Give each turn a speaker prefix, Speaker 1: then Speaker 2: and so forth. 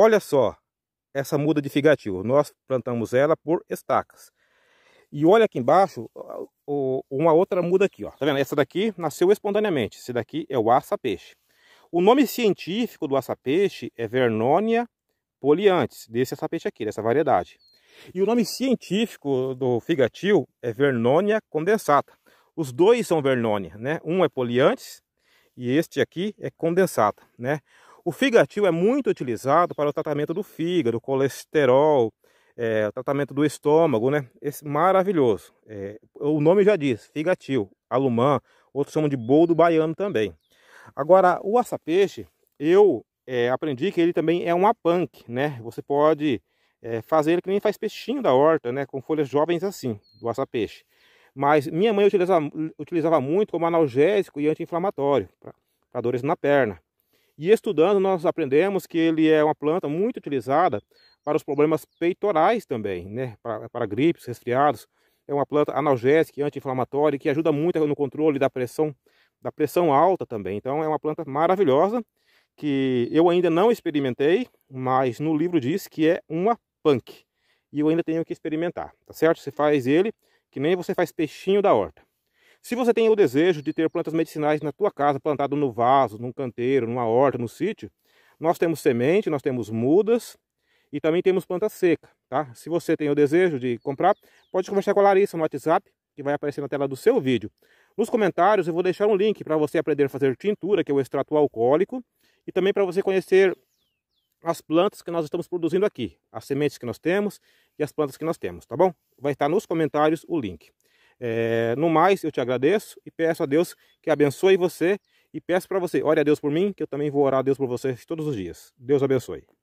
Speaker 1: Olha só essa muda de figativo. Nós plantamos ela por estacas. E olha aqui embaixo uma outra muda aqui, ó. Tá vendo? Essa daqui nasceu espontaneamente. Esse daqui é o aça-peixe. O nome científico do aça-peixe é Vernonia poliantes, desse aça-peixe aqui, dessa variedade. E o nome científico do figatil é Vernonia condensata. Os dois são Vernonia, né? Um é poliantes e este aqui é condensata, né? O figatil é muito utilizado para o tratamento do fígado, colesterol, é, tratamento do estômago, né? Esse maravilhoso. É, o nome já diz, figatil, alumã, outros chamam de boldo baiano também. Agora, o açapeixe, eu é, aprendi que ele também é um apanque, né? Você pode é, fazer ele que nem faz peixinho da horta, né? Com folhas jovens assim, do açapeixe. Mas minha mãe utilizava, utilizava muito como analgésico e anti-inflamatório para dores na perna. E estudando, nós aprendemos que ele é uma planta muito utilizada para os problemas peitorais também, né? para, para gripes, resfriados. É uma planta analgésica, anti-inflamatória, que ajuda muito no controle da pressão, da pressão alta também. Então é uma planta maravilhosa que eu ainda não experimentei, mas no livro diz que é uma punk. E eu ainda tenho que experimentar, tá certo? Você faz ele que nem você faz peixinho da horta. Se você tem o desejo de ter plantas medicinais na tua casa, plantado no vaso, num canteiro, numa horta, no sítio, nós temos semente, nós temos mudas e também temos planta seca, tá? Se você tem o desejo de comprar, pode conversar com a Larissa no WhatsApp, que vai aparecer na tela do seu vídeo. Nos comentários eu vou deixar um link para você aprender a fazer tintura, que é o extrato alcoólico, e também para você conhecer as plantas que nós estamos produzindo aqui, as sementes que nós temos e as plantas que nós temos, tá bom? Vai estar nos comentários o link. É, no mais, eu te agradeço e peço a Deus que abençoe você e peço para você, ore a Deus por mim, que eu também vou orar a Deus por você todos os dias. Deus abençoe.